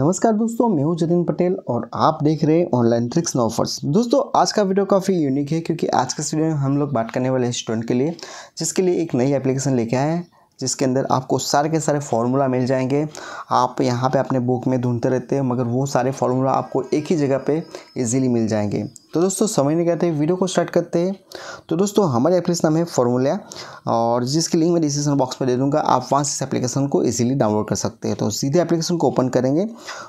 नमस्कार दोस्तों मैं हूं जतिन पटेल और आप देख रहे हैं ऑनलाइन ट्रिक्स नो ऑफर्स दोस्तों आज का वीडियो काफ़ी यूनिक है क्योंकि आज के वीडियो में हम लोग बात करने वाले हैं स्टूडेंट के लिए जिसके लिए एक नई एप्लीकेशन लेके आए हैं जिसके अंदर आपको सारे के सारे फार्मूला मिल जाएंगे आप यहाँ पर अपने बुक में ढूंढते रहते हो मगर वो सारे फार्मूला आपको एक ही जगह पर ईज़िली मिल जाएंगे तो दोस्तों समय नहीं कहते वीडियो को स्टार्ट करते हैं तो दोस्तों हमारे एप्लीकेशन नाम है फॉर्मूला और जिसकी लिंक मैं डिस्क्रिप्शन बॉक्स में दे दूंगा आप वहाँ से इस एप्लीकेशन को इजीली डाउनलोड कर सकते हैं तो सीधे एप्लीकेशन को ओपन करेंगे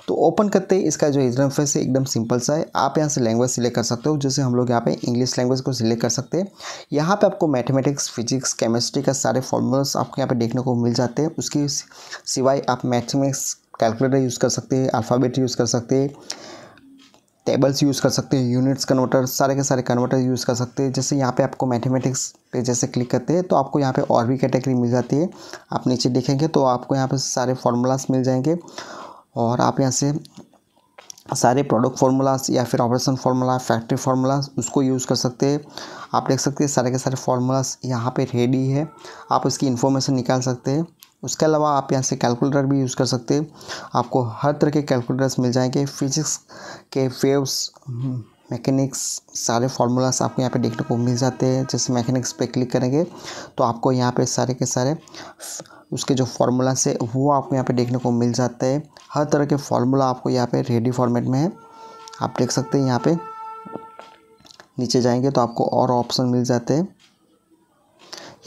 तो ओपन करते ही इसका जो इंटरफेस है एकदम सिंपल सा है आप यहाँ से लैंग्वेज सिलेक्ट कर सकते हो जैसे हम लोग यहाँ पे इंग्लिश लैंग्वेज को सिलेक्ट कर सकते हैं यहाँ पर आपको मैथमेटिक्स फिजिक्स केमिस्ट्री का सारे फॉर्मूलास आपको यहाँ पर देखने को मिल जाते हैं उसके सिवाय आप मैथमेटिक्स कैलकुलेटर यूज़ कर सकते हैं अल्फ़ाबेट यूज़ कर सकते हैं टेबल्स यूज़ कर सकते हैं यूनिट्स कन्वर्टर सारे के सारे कन्वर्टर यूज़ कर सकते हैं जैसे यहाँ पे आपको मैथमेटिक्स पे जैसे क्लिक करते हैं तो आपको यहाँ पे और भी कैटेगरी मिल जाती है आप नीचे देखेंगे तो आपको यहाँ पे सारे फार्मूलाज मिल जाएंगे और आप यहाँ से सारे प्रोडक्ट फार्मूलाज या फिर ऑपरेशन फार्मूला फैक्ट्री फार्मूलाज उसको यूज़ कर सकते हैं आप देख सकते हैं सारे के सारे फार्मूलाज यहाँ पर रेडी है आप उसकी इन्फॉर्मेशन निकाल सकते हैं उसके अलावा आप यहाँ से कैलकुलेटर भी यूज़ कर सकते हैं आपको हर तरह के कैलकुलेटर्स मिल जाएंगे फिजिक्स के वेव्स मैकेनिक्स सारे फार्मूलास आपको यहाँ पे देखने को मिल जाते हैं जैसे मैकेनिक्स पे क्लिक करेंगे तो आपको यहाँ पे सारे के सारे उसके जो फार्मूलास है वो आपको यहाँ पे देखने को मिल जाते हैं हर तरह के फार्मूला आपको यहाँ पे रेडी फॉर्मेट में है आप देख सकते हैं यहाँ पे नीचे जाएंगे तो आपको और ऑप्शन मिल जाते हैं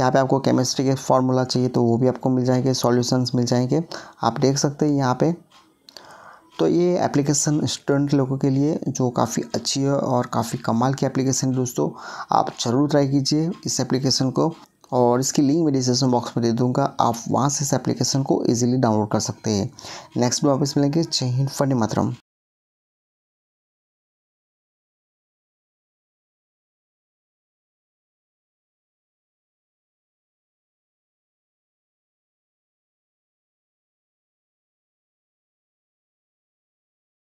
यहाँ पे आपको केमिस्ट्री के फार्मूला चाहिए तो वो भी आपको मिल जाएंगे सॉल्यूशंस मिल जाएंगे आप देख सकते हैं यहाँ पे तो ये एप्लीकेशन स्टूडेंट लोगों के लिए जो काफ़ी अच्छी है और काफ़ी कमाल की एप्लीकेशन है दोस्तों आप ज़रूर ट्राई कीजिए इस एप्लीकेशन को और इसकी लिंक मैं डिस्क्रिप्शन बॉक्स में दे दूंगा आप वहाँ से इस एप्लीकेशन को इजीली डाउनलोड कर सकते हैं नेक्स्ट में वापस मिलेंगे जय हिंद फनी मातरम